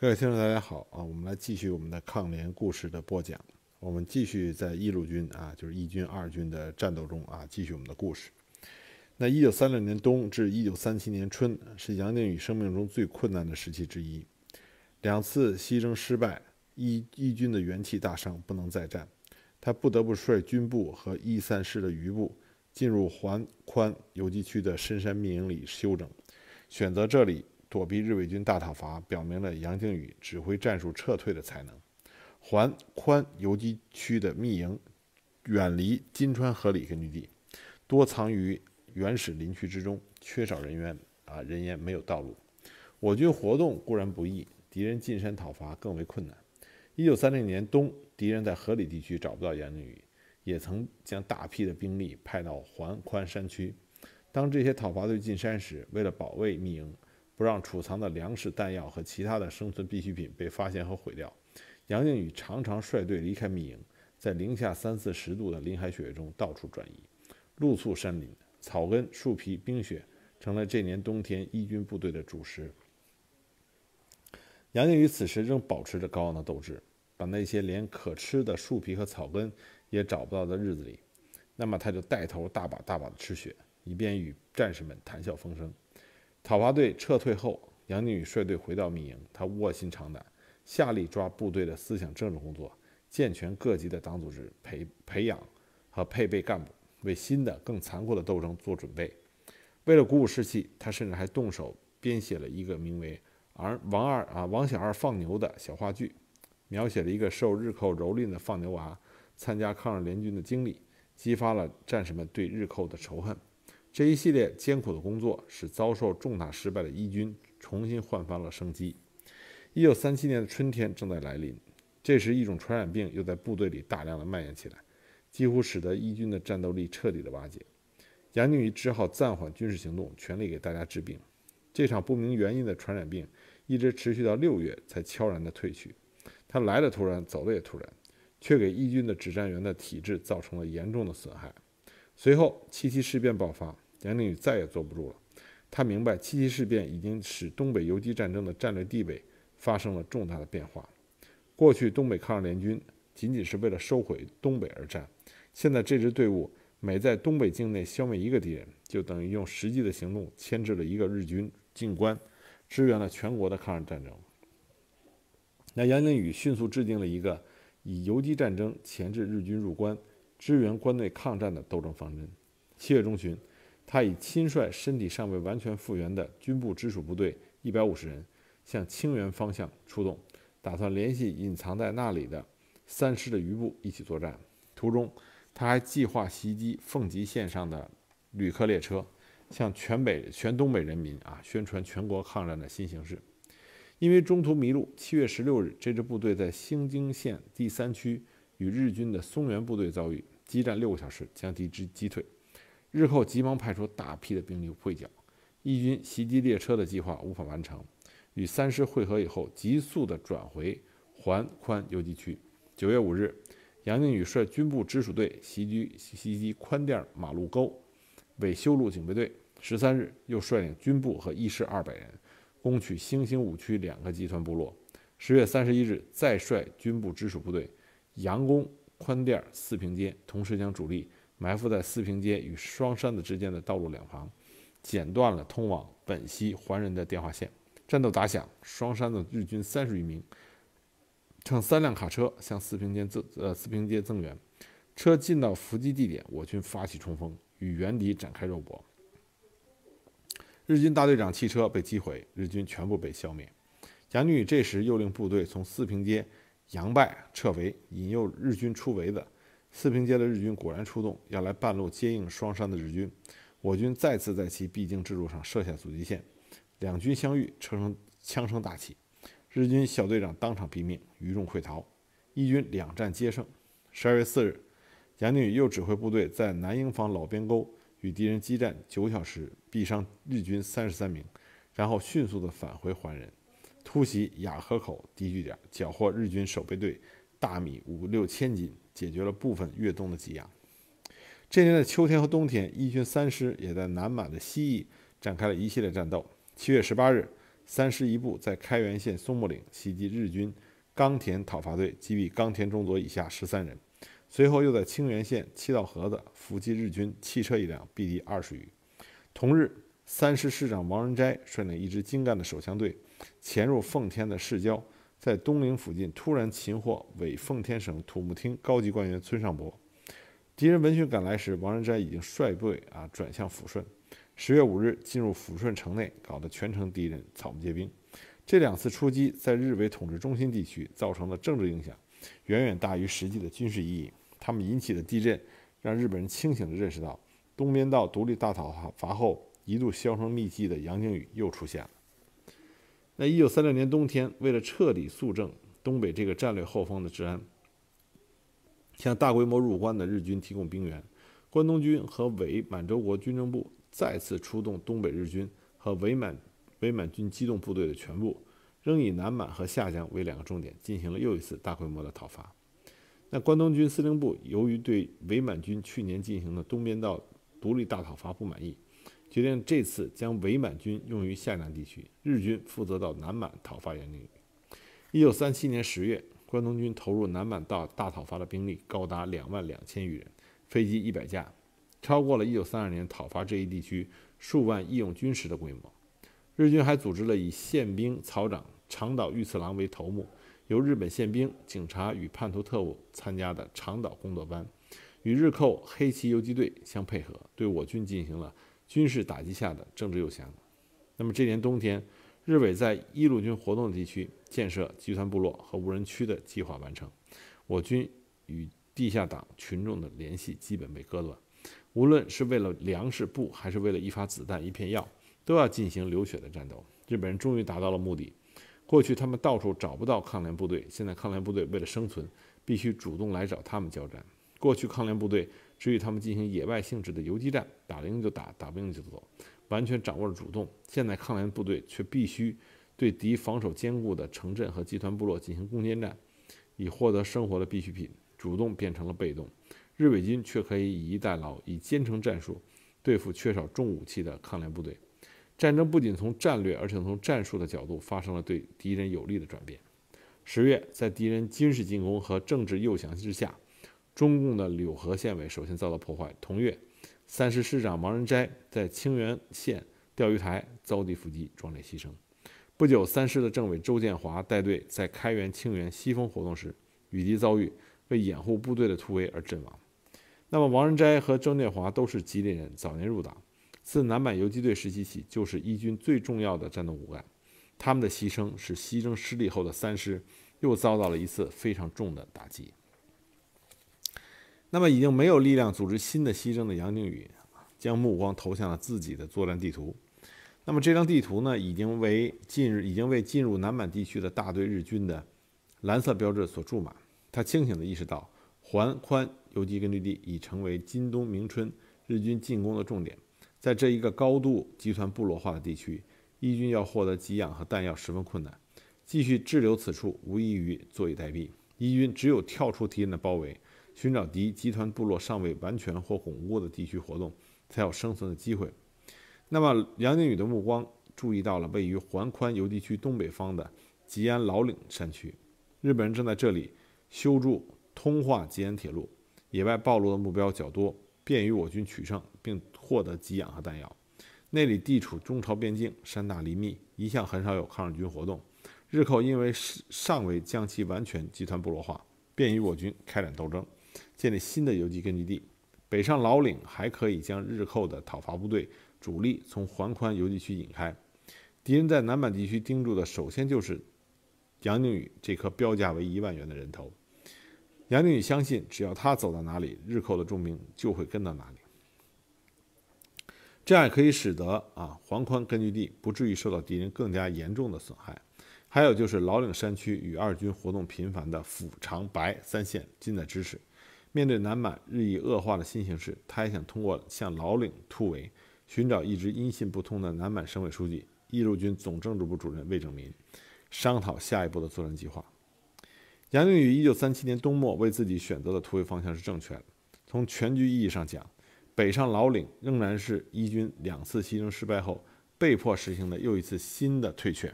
各位听众，大家好啊！我们来继续我们的抗联故事的播讲。我们继续在一路军啊，就是一军二军的战斗中啊，继续我们的故事。那一九三六年冬至一九三七年春，是杨靖宇生命中最困难的时期之一。两次西征失败，一一军的元气大伤，不能再战。他不得不率军部和一三师的余部进入环宽游击区的深山密营里休整，选择这里。躲避日伪军大讨伐，表明了杨靖宇指挥战术撤退的才能。环宽游击区的密营远离金川河里根据地，多藏于原始林区之中，缺少人员啊，人员没有道路，我军活动固然不易，敌人进山讨伐更为困难。一九三零年冬，敌人在河里地区找不到杨靖宇，也曾将大批的兵力派到环宽山区。当这些讨伐队进山时，为了保卫密营。不让储藏的粮食、弹药和其他的生存必需品被发现和毁掉。杨靖宇常常率队离开密营，在零下三四十度的林海雪原中到处转移，露宿山林，草根、树皮、冰雪成了这年冬天一军部队的主食。杨靖宇此时仍保持着高昂的斗志，把那些连可吃的树皮和草根也找不到的日子里，那么他就带头大把大把的吃雪，以便与战士们谈笑风生。讨伐队撤退后，杨靖宇率队回到密营。他卧薪尝胆，下力抓部队的思想政治工作，健全各级的党组织，培培养和配备干部，为新的、更残酷的斗争做准备。为了鼓舞士气，他甚至还动手编写了一个名为《而王二啊王小二放牛》的小话剧，描写了一个受日寇蹂躏的放牛娃参加抗日联军的经历，激发了战士们对日寇的仇恨。这一系列艰苦的工作使遭受重大失败的义军重新焕发了生机。一九三七年的春天正在来临，这时一种传染病又在部队里大量的蔓延起来，几乎使得义军的战斗力彻底的瓦解。杨靖宇只好暂缓军事行动，全力给大家治病。这场不明原因的传染病一直持续到六月才悄然的退去。它来的突然，走的也突然，却给义军的指战员的体质造成了严重的损害。随后，七七事变爆发，杨靖宇再也坐不住了。他明白，七七事变已经使东北游击战争的战略地位发生了重大的变化。过去，东北抗日联军仅仅是为了收回东北而战；现在，这支队伍每在东北境内消灭一个敌人，就等于用实际的行动牵制了一个日军进关，支援了全国的抗日战争。那杨靖宇迅速制定了一个以游击战争钳制日军入关。支援关内抗战的斗争方针。七月中旬，他以亲率身体尚未完全复原的军部直属部队一百五十人，向清源方向出动，打算联系隐藏在那里的三师的余部一起作战。途中，他还计划袭击奉集线上的旅客列车，向全北、全东北人民啊宣传全国抗战的新形势。因为中途迷路，七月十六日，这支部队在兴京县第三区与日军的松原部队遭遇。激战六个小时，将敌之击退。日寇急忙派出大批的兵力会剿，义军袭击列车的计划无法完成。与三师会合以后，急速的转回环宽游击区。九月五日，杨靖宇率军部直属队袭击袭击宽甸马路沟，北修路警备队。十三日，又率领军部和义师二百人，攻取新兴五区两个集团部落。十月三十一日，再率军部直属部队佯攻。宽甸四平街，同时将主力埋伏在四平街与双山子之间的道路两旁，剪断了通往本溪还人的电话线。战斗打响，双山子日军三十余名乘三辆卡车向四平街增呃四平街增援，车进到伏击地点，我军发起冲锋，与原敌展开肉搏。日军大队长汽车被击毁，日军全部被消灭。杨女这时又令部队从四平街。杨败撤围，引诱日军出围的四平街的日军果然出动，要来半路接应双山的日军。我军再次在其必经之路上设下阻击线，两军相遇，车声枪声大起，日军小队长当场毙命，余众溃逃。义军两战皆胜。十二月四日，杨靖宇又指挥部队在南营房老边沟与敌人激战九小时，毙伤日军三十三名，然后迅速的返回还人。突袭雅河口敌据点，缴获日军守备队大米五六千斤，解决了部分越冬的给养。这年的秋天和冬天，一军三师也在南满的西翼展开了一系列战斗。七月十八日，三师一部在开原县松木岭袭击日军冈田讨伐队，击毙冈田中佐以下十三人。随后又在清原县七道河子伏击日军汽车一辆，毙敌二十余。同日。三师师长王仁斋率领一支精干的手枪队，潜入奉天的市郊，在东陵附近突然擒获伪奉天省土木厅高级官员村上博。敌人闻讯赶来时，王仁斋已经率队啊转向抚顺。十月五日，进入抚顺城内，搞得全城敌人草木皆兵。这两次出击在日伪统治中心地区造成的政治影响，远远大于实际的军事意义。他们引起的地震，让日本人清醒地认识到，东边道独立大讨伐后。一度销声匿迹的杨靖宇又出现了。那一九三六年冬天，为了彻底肃正东北这个战略后方的治安，向大规模入关的日军提供兵源，关东军和伪满洲国军政部再次出动东北日军和伪满伪满军机动部队的全部，仍以南满和下江为两个重点，进行了又一次大规模的讨伐。那关东军司令部由于对伪满军去年进行的东边道独立大讨伐不满意。决定这次将伪满军用于下南地区，日军负责到南满讨伐原军。一九三七年十月，关东军投入南满到大讨伐的兵力高达两万两千余人，飞机一百架，超过了一九三二年讨伐这一地区数万义勇军时的规模。日军还组织了以宪兵草长长岛御次郎为头目，由日本宪兵、警察与叛徒特务参加的长岛工作班，与日寇黑旗游击队相配合，对我军进行了。军事打击下的政治诱降。那么这年冬天，日伪在一路军活动的地区建设集团部落和无人区的计划完成，我军与地下党群众的联系基本被割断。无论是为了粮食、布，还是为了一发子弹、一片药，都要进行流血的战斗。日本人终于达到了目的。过去他们到处找不到抗联部队，现在抗联部队为了生存，必须主动来找他们交战。过去抗联部队。至与他们进行野外性质的游击战，打赢就打，打不赢就走，完全掌握了主动。现在抗联部队却必须对敌防守坚固的城镇和集团部落进行攻坚战，以获得生活的必需品，主动变成了被动。日伪军却可以以逸待劳，以坚城战术对付缺少重武器的抗联部队。战争不仅从战略，而且从战术的角度发生了对敌人有利的转变。十月，在敌人军事进攻和政治诱降之下。中共的柳河县委首先遭到破坏。同月，三师师长王仁斋在清源县钓鱼台遭敌伏击，壮烈牺牲。不久，三师的政委周建华带队在开原、清源西风活动时，与敌遭遇，为掩护部队的突围而阵亡。那么，王仁斋和周建华都是吉林人，早年入党，自南满游击队时期起，就是一军最重要的战斗骨干。他们的牺牲，使西征失利后的三师又遭到了一次非常重的打击。那么，已经没有力量组织新的牺牲的杨靖宇，将目光投向了自己的作战地图。那么，这张地图呢？已经为进已经为进入南满地区的大队日军的蓝色标志所注满。他清醒地意识到，环宽游击根据地已成为今冬明春日军进攻的重点。在这一个高度集团部落化的地区，伊军要获得给养和弹药十分困难。继续滞留此处，无异于坐以待毙。伊军只有跳出敌人的包围。寻找敌集团部落尚未完全或巩固的地区活动，才有生存的机会。那么，杨靖宇的目光注意到了位于环宽游地区东北方的吉安老岭山区，日本人正在这里修筑通化吉安铁路，野外暴露的目标较多，便于我军取胜并获得给养和弹药。那里地处中朝边境，山大林密，一向很少有抗日军活动。日寇因为尚未将其完全集团部落化，便于我军开展斗争。建立新的游击根据地，北上老岭还可以将日寇的讨伐部队主力从环宽游击区引开。敌人在南满地区盯住的首先就是杨靖宇这颗标价为一万元的人头。杨靖宇相信，只要他走到哪里，日寇的重兵就会跟到哪里。这样也可以使得啊黄宽根据地不至于受到敌人更加严重的损害。还有就是老岭山区与二军活动频繁的抚长白三县近在咫尺。面对南满日益恶化的新形势，他也想通过向老岭突围，寻找一直音信不通的南满省委书记、义路军总政治部主任魏拯民，商讨下一步的作战计划。杨靖宇1937年冬末为自己选择的突围方向是正确的。从全局意义上讲，北上老岭仍然是一军两次牺牲失败后被迫实行的又一次新的退却。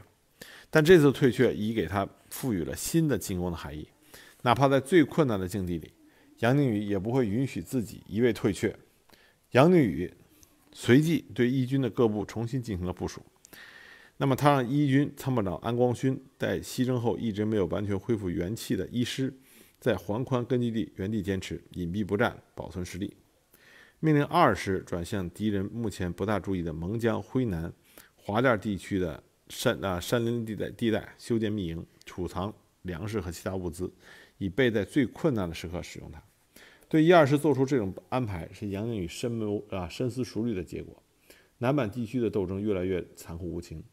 但这次退却已给他赋予了新的进攻的含义，哪怕在最困难的境地里。杨靖宇也不会允许自己一味退却。杨靖宇随即对义军的各部重新进行了部署。那么，他让义军参谋长安光勋带牺牲后一直没有完全恢复元气的一师，在黄宽根据地原地坚持隐蔽不战，保存实力；命令二师转向敌人目前不大注意的蒙江、辉南、华甸地区的山啊山林地带地带修建密营，储藏粮食和其他物资，以备在最困难的时刻使用它。对一、二师做出这种安排，是杨靖宇深谋啊、深思熟虑的结果。南满地区的斗争越来越残酷无情，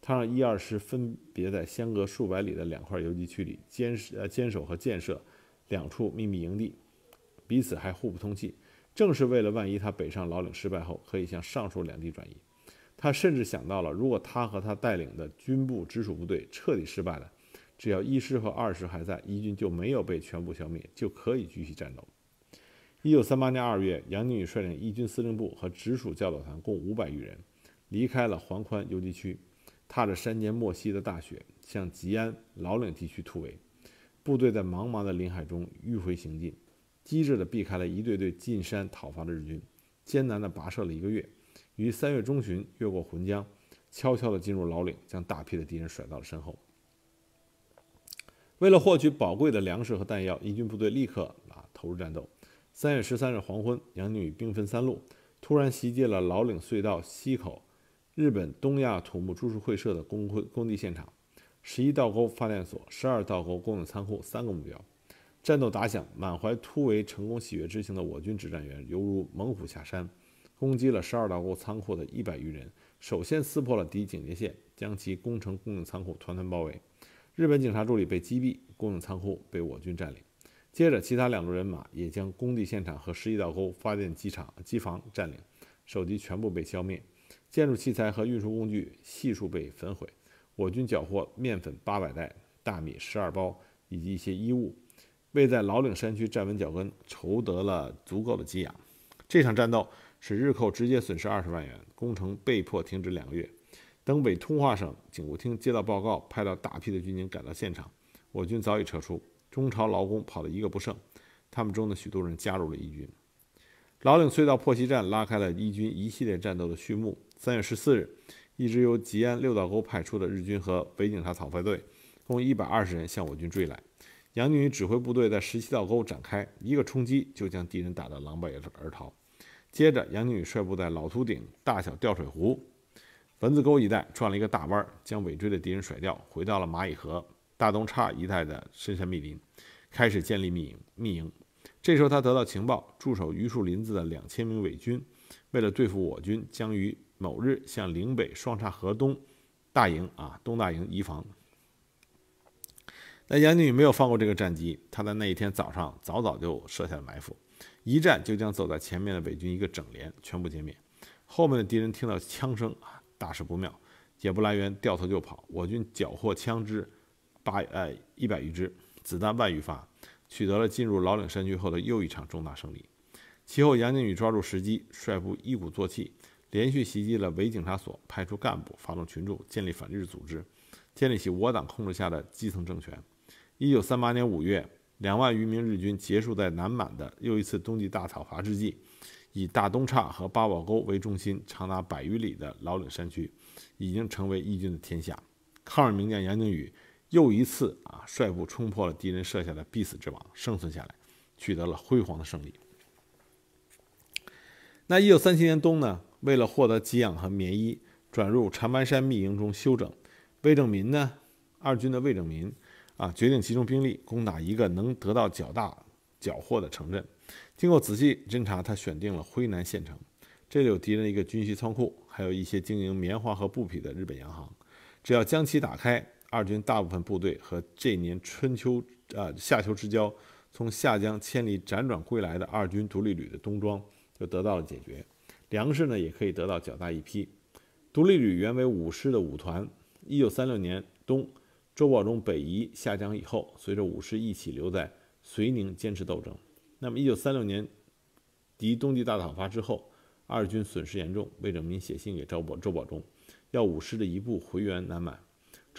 他让一、二师分别在相隔数百里的两块游击区里坚呃坚守和建设两处秘密营地，彼此还互不通气，正是为了万一他北上老岭失败后，可以向上述两地转移。他甚至想到了，如果他和他带领的军部直属部队彻底失败了，只要一师和二师还在，一军就没有被全部消灭，就可以继续战斗。一九三八年二月，杨靖宇率领一军司令部和直属教导团共五百余人，离开了黄宽游击区，踏着山间末膝的大雪，向吉安老岭地区突围。部队在茫茫的林海中迂回行进，机智地避开了一队队进山讨伐的日军，艰难地跋涉了一个月，于三月中旬越过浑江，悄悄地进入老岭，将大批的敌人甩到了身后。为了获取宝贵的粮食和弹药，一军部队立刻啊投入战斗。三月十三日黄昏，两宇兵分三路，突然袭击了老岭隧道西口、日本东亚土木株式会社的工会工地现场、十一道沟发电所、十二道沟供应仓库三个目标。战斗打响，满怀突围成功喜悦之情的我军指战员犹如猛虎下山，攻击了十二道沟仓库的一百余人，首先撕破了敌警戒线，将其工程供应仓库团团包围。日本警察助理被击毙，供应仓库被我军占领。接着，其他两路人马也将工地现场和十一道沟发电机场机房占领，手机全部被消灭，建筑器材和运输工具悉数被焚毁。我军缴获面粉八百袋、大米十二包以及一些衣物，为在老岭山区站稳脚跟，筹得了足够的给养。这场战斗使日寇直接损失二十万元，工程被迫停止两个月。东北通化省警务厅接到报告，派到大批的军警赶到现场，我军早已撤出。中朝劳工跑了一个不剩，他们中的许多人加入了义军。老岭隧道破袭战拉开了义军一系列战斗的序幕。三月十四日，一支由吉安六道沟派出的日军和北警察草伐队，共一百二十人向我军追来。杨靖宇指挥部队在十七道沟展开一个冲击，就将敌人打得狼狈而逃。接着，杨靖宇率部在老秃顶、大小吊水湖、蚊子沟一带转了一个大弯，将尾追的敌人甩掉，回到了蚂蚁河。大东岔一带的深山密林，开始建立密营。密营。这时候他得到情报，驻守榆树林子的两千名伪军，为了对付我军，将于某日向岭北双岔河东大营啊东大营移防。那杨靖宇没有放过这个战机，他在那一天早上早早就设下了埋伏，一战就将走在前面的伪军一个整连全部歼灭。后面的敌人听到枪声啊，大事不妙，解不来源掉头就跑。我军缴获枪支。八呃一百余支子弹万余发，取得了进入老岭山区后的又一场重大胜利。其后，杨靖宇抓住时机，率部一鼓作气，连续袭击了伪警察所，派出干部，发动群众，建立反日组织，建立起我党控制下的基层政权。一九三八年五月，两万余名日军结束在南满的又一次冬季大讨伐之际，以大东岔和八宝沟为中心，长达百余里的老岭山区，已经成为义军的天下。抗日名将杨靖宇。又一次啊，率部冲破了敌人设下的必死之网，生存下来，取得了辉煌的胜利。那一九三七年冬呢，为了获得给养和棉衣，转入长白山密营中休整。魏正民呢，二军的魏正民啊，决定集中兵力攻打一个能得到较大缴获的城镇。经过仔细侦查，他选定了辉南县城，这里有敌人一个军需仓库，还有一些经营棉花和布匹的日本洋行，只要将其打开。二军大部分部队和这年春秋啊夏秋之交从夏江千里辗转归来的二军独立旅的冬装就得到了解决，粮食呢也可以得到较大一批。独立旅原为五师的五团，一九三六年冬，周保中北移下江以后，随着五师一起留在绥宁坚持斗争。那么一九三六年敌冬季大讨伐之后，二军损失严重，魏拯民写信给周保周保中，要五师的一部回援南满。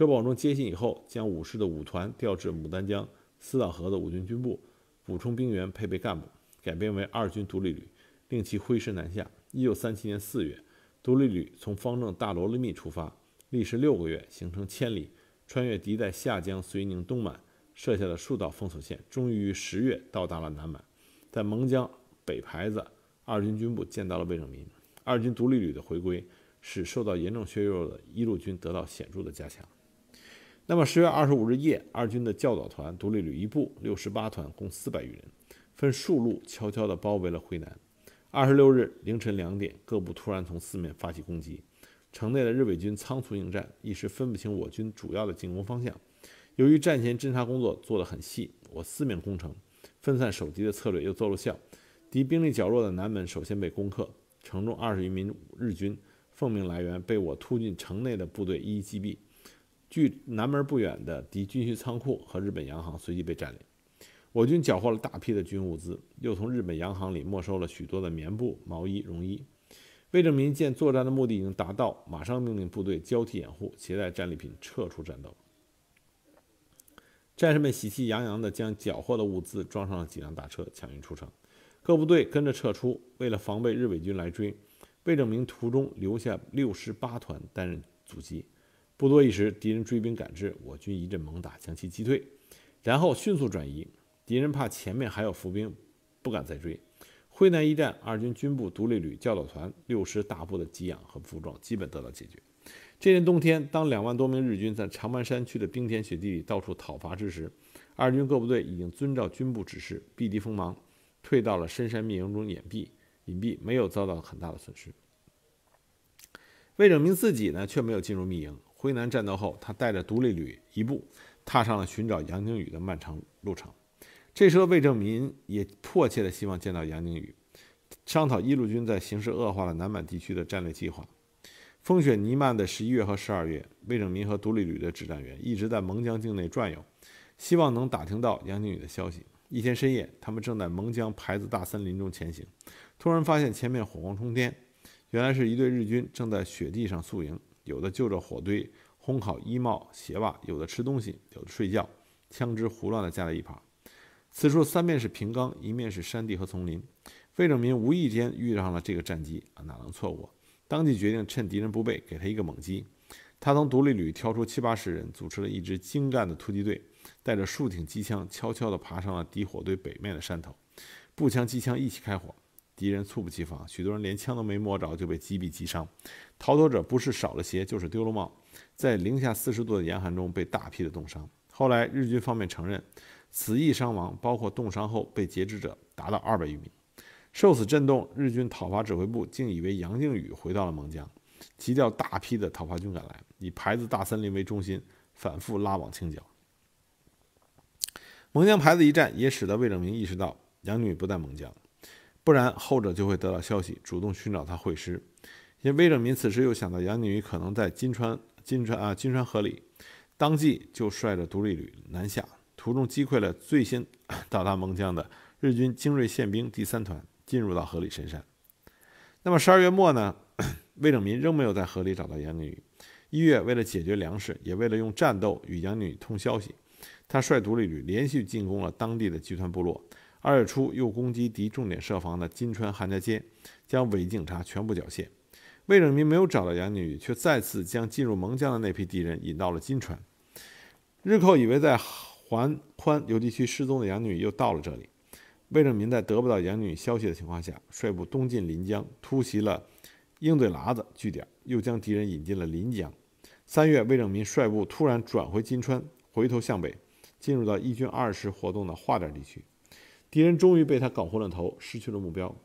周保中接信以后，将五师的五团调至牡丹江、四道河的五军军部，补充兵员、配备干部，改编为二军独立旅，令其挥师南下。一九三七年四月，独立旅从方正大罗勒密出发，历时六个月，行程千里，穿越敌在下江、绥宁、东满设下的数道封锁线，终于十月到达了南满，在蒙江北牌子二军军部见到了魏拯民。二军独立旅的回归，使受到严重削弱的一路军得到显著的加强。那么，十月二十五日夜，二军的教导团、独立旅一部、六十八团共四百余人，分数路悄悄地包围了惠南。二十六日凌晨两点，各部突然从四面发起攻击，城内的日伪军仓促应战，一时分不清我军主要的进攻方向。由于战前侦察工作做得很细，我四面攻城、分散守敌的策略又奏了效，敌兵力较弱的南门首先被攻克，城中二十余名日军奉命来援，被我突进城内的部队一一击毙。距南门不远的敌军需仓库和日本洋行随即被占领，我军缴获了大批的军物资，又从日本洋行里没收了许多的棉布、毛衣、绒衣。魏正民见作战的目的已经达到，马上命令部队交替掩护，携带战利品撤出战斗。战士们喜气洋洋地将缴获的物资装上了几辆大车，抢运出城。各部队跟着撤出，为了防备日伪军来追，魏正民途中留下六十八团担任阻击。不多一时，敌人追兵赶至，我军一阵猛打，将其击退，然后迅速转移。敌人怕前面还有伏兵，不敢再追。辉南一战，二军军部、独立旅、教导团、六师大部的给养和服装基本得到解决。这年冬天，当两万多名日军在长白山区的冰天雪地里到处讨伐之时，二军各部队已经遵照军部指示，避敌锋芒，退到了深山密营中隐蔽，隐蔽没有遭到很大的损失。魏拯民自己呢，却没有进入密营。辉南战斗后，他带着独立旅一部，踏上了寻找杨靖宇的漫长路程。这时，候，魏正民也迫切地希望见到杨靖宇，商讨一路军在形势恶化了南满地区的战略计划。风雪弥漫的十一月和十二月，魏正民和独立旅的指战员一直在蒙江境内转悠，希望能打听到杨靖宇的消息。一天深夜，他们正在蒙江牌子大森林中前行，突然发现前面火光冲天，原来是一队日军正在雪地上宿营。有的就着火堆烘烤衣帽鞋袜，有的吃东西，有的睡觉，枪支胡乱地架在一旁。此处三面是平冈，一面是山地和丛林。费正民无意间遇上了这个战机啊，哪能错过？当即决定趁敌人不备，给他一个猛击。他从独立旅挑出七八十人，组织了一支精干的突击队，带着数挺机枪，悄悄地爬上了敌火堆北面的山头，步枪、机枪一起开火。敌人猝不及防，许多人连枪都没摸着就被击毙击伤，逃脱者不是少了鞋，就是丢了帽，在零下四十度的严寒中被大批的冻伤。后来日军方面承认，此役伤亡包括冻伤后被截肢者达到二百余名。受此震动，日军讨伐指挥部竟以为杨靖宇回到了蒙江，急调大批的讨伐军赶来，以牌子大森林为中心，反复拉网清剿。蒙江牌子一战也使得魏正明意识到杨靖宇不在蒙江，不然后者就会得到消息，主动寻找他会师。因为魏拯民此时又想到杨靖宇可能在金川金川啊金川河里，当即就率着独立旅南下，途中击溃了最先 到达蒙江的日军精锐宪兵第三团，进入到河里深山。那么十二月末呢，魏拯民仍没有在河里找到杨靖宇。一月为了解决粮食，也为了用战斗与杨靖宇通消息，他率独立旅连续进攻了当地的集团部落。二月初，又攻击敌重点设防的金川韩家街，将伪警察全部缴械。魏正民没有找到杨靖宇，却再次将进入蒙江的那批敌人引到了金川。日寇以为在环宽有地区失踪的杨靖宇又到了这里。魏正民在得不到杨靖宇消息的情况下，率部东进临江，突袭了鹰嘴喇子据点，又将敌人引进了临江。三月，魏正民率部突然转回金川，回头向北，进入到一军二师活动的化点地区。敌人终于被他搞昏了头，失去了目标。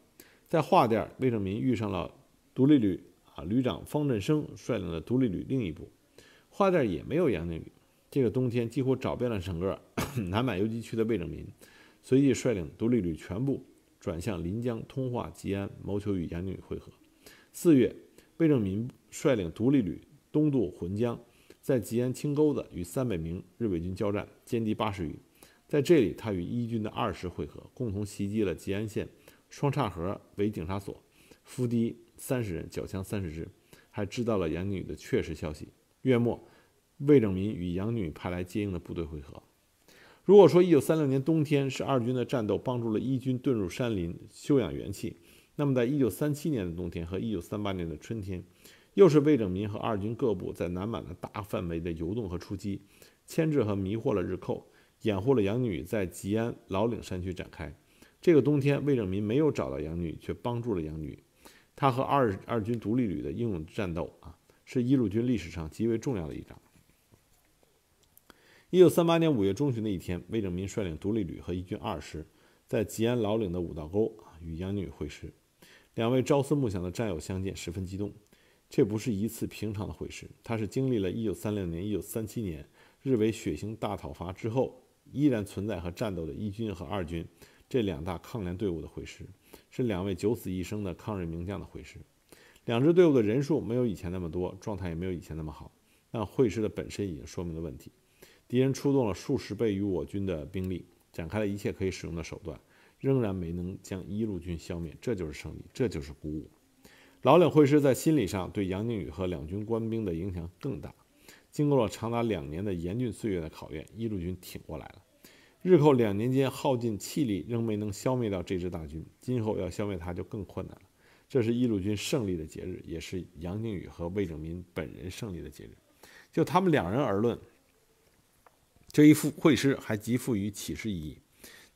在桦甸，魏正民遇上了独立旅啊，旅长方振生率领的独立旅另一部。桦甸也没有杨靖宇。这个冬天几乎找遍了整个 南满游击区的魏正民，随即率领独立旅全部转向临江、通化、吉安，谋求与杨靖宇会合。四月，魏正民率领独立旅东渡浑江，在吉安青沟子与三百名日伪军交战，歼敌八十余。在这里，他与一军的二十会合，共同袭击了吉安县双岔河伪警察所，伏敌三十人，缴枪三十支，还知道了杨靖宇的确实消息。月末，魏拯民与杨靖宇派来接应的部队会合。如果说一九三六年冬天是二军的战斗帮助了一军遁入山林休养元气，那么在一九三七年的冬天和一九三八年的春天，又是魏拯民和二军各部在南满的大范围的游动和出击，牵制和迷惑了日寇。掩护了杨女在吉安老岭山区展开。这个冬天，魏正民没有找到杨女，却帮助了杨女。他和二二军独立旅的英勇战斗啊，是一路军历史上极为重要的一仗。一九三八年五月中旬的一天，魏正民率领独立旅和一军二师，在吉安老岭的五道沟啊，与杨女会师。两位朝思暮想的战友相见，十分激动。这不是一次平常的会师，他是经历了一九三六年、一九三七年日伪血腥大讨伐之后。依然存在和战斗的一军和二军，这两大抗联队伍的会师，是两位九死一生的抗日名将的会师。两支队伍的人数没有以前那么多，状态也没有以前那么好，但会师的本身已经说明了问题。敌人出动了数十倍于我军的兵力，展开了一切可以使用的手段，仍然没能将一路军消灭，这就是胜利，这就是鼓舞。老岭会师在心理上对杨靖宇和两军官兵的影响更大。经过了长达两年的严峻岁月的考验，一路军挺过来了。日寇两年间耗尽气力，仍没能消灭掉这支大军，今后要消灭他就更困难了。这是一路军胜利的节日，也是杨靖宇和魏正民本人胜利的节日。就他们两人而论，这一副会师还极富于启示意义。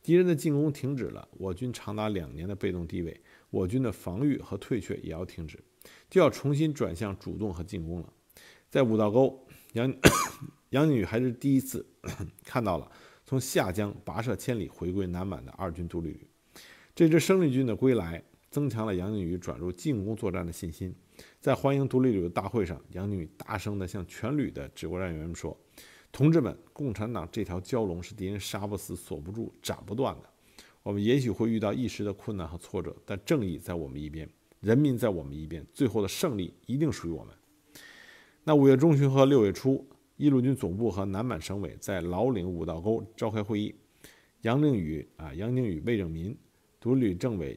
敌人的进攻停止了，我军长达两年的被动地位，我军的防御和退却也要停止，就要重新转向主动和进攻了。在五道沟。杨 杨靖宇还是第一次 看到了从下江跋涉千里回归南满的二军独立旅。这支生力军的归来，增强了杨靖宇转入进攻作战的信心。在欢迎独立旅的大会上，杨靖宇大声地向全旅的指挥战员们说：“同志们，共产党这条蛟龙是敌人杀不死、锁不住、斩不断的。我们也许会遇到一时的困难和挫折，但正义在我们一边，人民在我们一边，最后的胜利一定属于我们。”在五月中旬和六月初，义路军总部和南满省委在老岭五道沟召开会议，杨靖宇啊、杨靖宇、魏正民、独立旅政委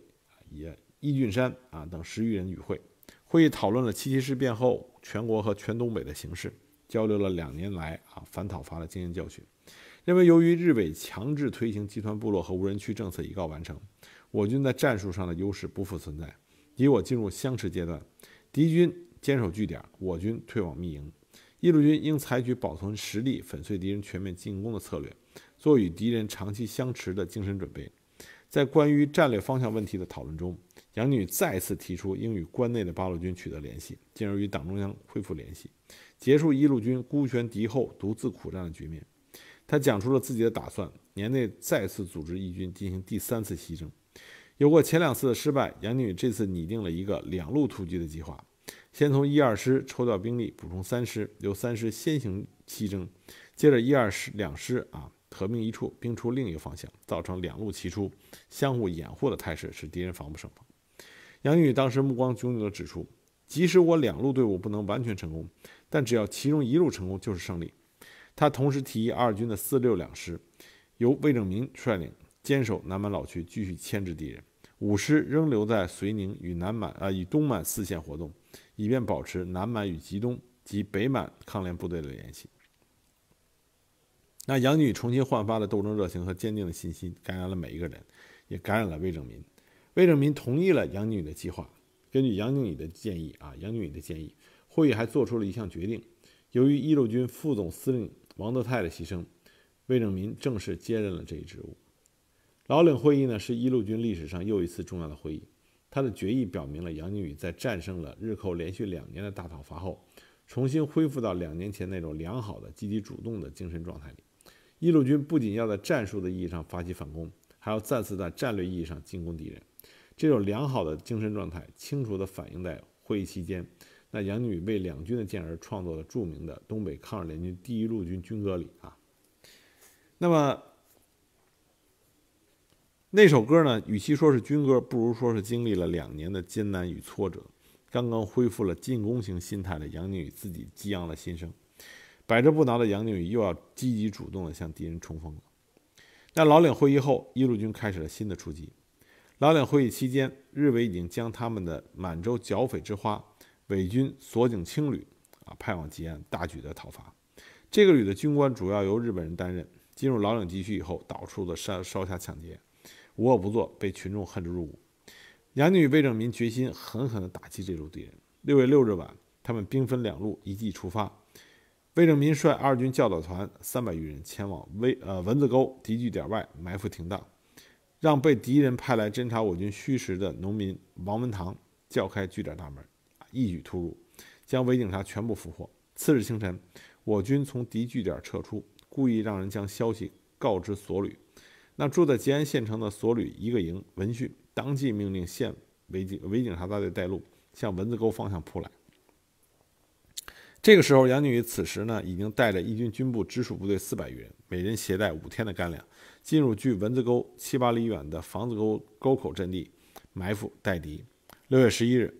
也、易俊山啊等十余人与会。会议讨论了七七事变后全国和全东北的形势，交流了两年来啊反讨伐的经验教训，认为由于日伪强制推行集团部落和无人区政策已告完成，我军在战术上的优势不复存在，敌我进入相持阶段，敌军。坚守据点，我军退往密营。一路军应采取保存实力、粉碎敌人全面进攻的策略，做与敌人长期相持的精神准备。在关于战略方向问题的讨论中，杨宇再次提出，应与关内的八路军取得联系，进而与党中央恢复联系，结束一路军孤悬敌后、独自苦战的局面。他讲出了自己的打算：年内再次组织义军进行第三次西征。有过前两次的失败，杨宇这次拟定了一个两路突击的计划。先从一二师抽调兵力补充三师，由三师先行西征，接着一二师两师啊合并一处，兵出另一个方向，造成两路齐出、相互掩护的态势，使敌人防不胜防。杨靖宇当时目光炯炯地指出，即使我两路队伍不能完全成功，但只要其中一路成功，就是胜利。他同时提议二军的四六两师由魏正民率领，坚守南满老区，继续牵制敌人；五师仍留在绥宁与南满啊与东满四线活动。以便保持南满与吉东及北满抗联部队的联系。那杨靖宇重新焕发了斗争热情和坚定的信心，感染了每一个人，也感染了魏正民。魏正民同意了杨靖宇的计划。根据杨靖宇的建议啊，杨靖宇的建议，会议还做出了一项决定：由于一路军副总司令王德泰的牺牲，魏正民正式接任了这一职务。老岭会议呢，是一路军历史上又一次重要的会议。他的决议表明了杨靖宇在战胜了日寇连续两年的大讨伐后，重新恢复到两年前那种良好的积极主动的精神状态里。一路军不仅要在战术的意义上发起反攻，还要再次在战略意义上进攻敌人。这种良好的精神状态，清楚地反映在会议期间，那杨靖宇为两军的健儿创作的著名的东北抗日联军第一路军军歌里啊。那么。那首歌呢？与其说是军歌，不如说是经历了两年的艰难与挫折，刚刚恢复了进攻型心态的杨靖宇自己激扬了心声。百折不挠的杨靖宇又要积极主动地向敌人冲锋了。那老岭会议后，一路军开始了新的出击。老岭会议期间，日伪已经将他们的满洲剿匪之花伪军锁井清旅啊派往吉安，大举的讨伐。这个旅的军官主要由日本人担任。进入老岭地区以后，到处的烧烧杀抢劫。无恶不作，被群众恨之入骨。杨女、魏正民决心狠狠地打击这路敌人。六月六日晚，他们兵分两路，一地出发。魏正民率二军教导团三百余人前往魏呃蚊子沟敌据点外埋伏停当，让被敌人派来侦察我军虚实的农民王文堂叫开据点大门，一举突入，将伪警察全部俘获。次日清晨，我军从敌据点撤出，故意让人将消息告知所旅。那住在吉安县城的所旅一个营闻讯，当即命令县维警维警察大队带路，向蚊子沟方向扑来。这个时候，杨靖宇此时呢，已经带着一军军部直属部队四百余人，每人携带五天的干粮，进入距蚊子沟七八里远的房子沟沟口阵地埋伏待敌。六月十一日，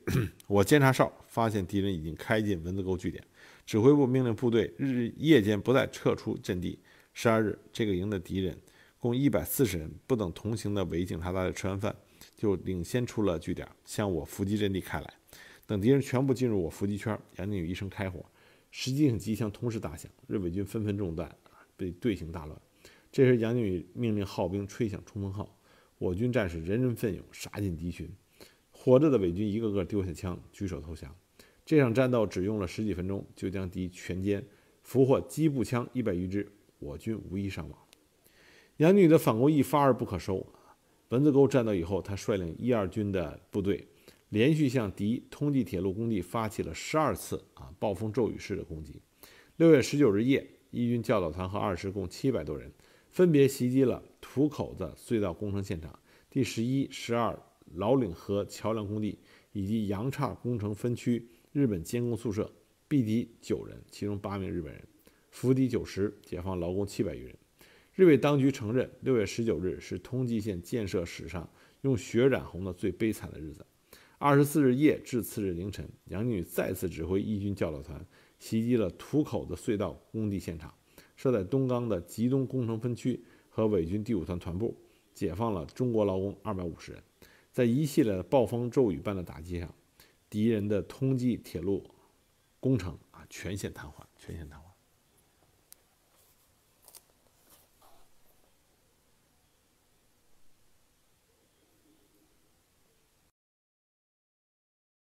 我监察哨发现敌人已经开进蚊子沟据点，指挥部命令部队日夜间不再撤出阵地。十二日，这个营的敌人。共一百四十人，不等同行的伪警察大队吃完饭，就领先出了据点，向我伏击阵地开来。等敌人全部进入我伏击圈，杨靖宇一声开火，十几挺机枪同时打响，日伪军纷纷中弹，被队形大乱。这时，杨靖宇命令号兵吹响冲锋号，我军战士人人奋勇，杀进敌群。活着的伪军一个个丢下枪，举手投降。这场战斗只用了十几分钟，就将敌全歼，俘获机步枪一百余支，我军无一伤亡。杨女的反攻一发而不可收。蚊子沟战斗以后，他率领一二军的部队，连续向敌通济铁路工地发起了十二次啊暴风骤雨式的攻击。六月十九日夜，一军教导团和二师共七百多人，分别袭击了土口子隧道工程现场、第十一、十二老岭河桥梁工地以及杨岔工程分区日本监工宿舍，毙敌九人，其中八名日本人，俘敌九十，解放劳工七百余人。日伪当局承认，六月十九日是通济县建设史上用血染红的最悲惨的日子。二十四日夜至次日凌晨，杨靖宇再次指挥义军教导团袭击了土口的隧道工地现场，设在东岗的吉东工程分区和伪军第五团团部，解放了中国劳工二百五十人。在一系列的暴风骤雨般的打击下，敌人的通济铁路工程啊全线瘫痪，全线瘫痪。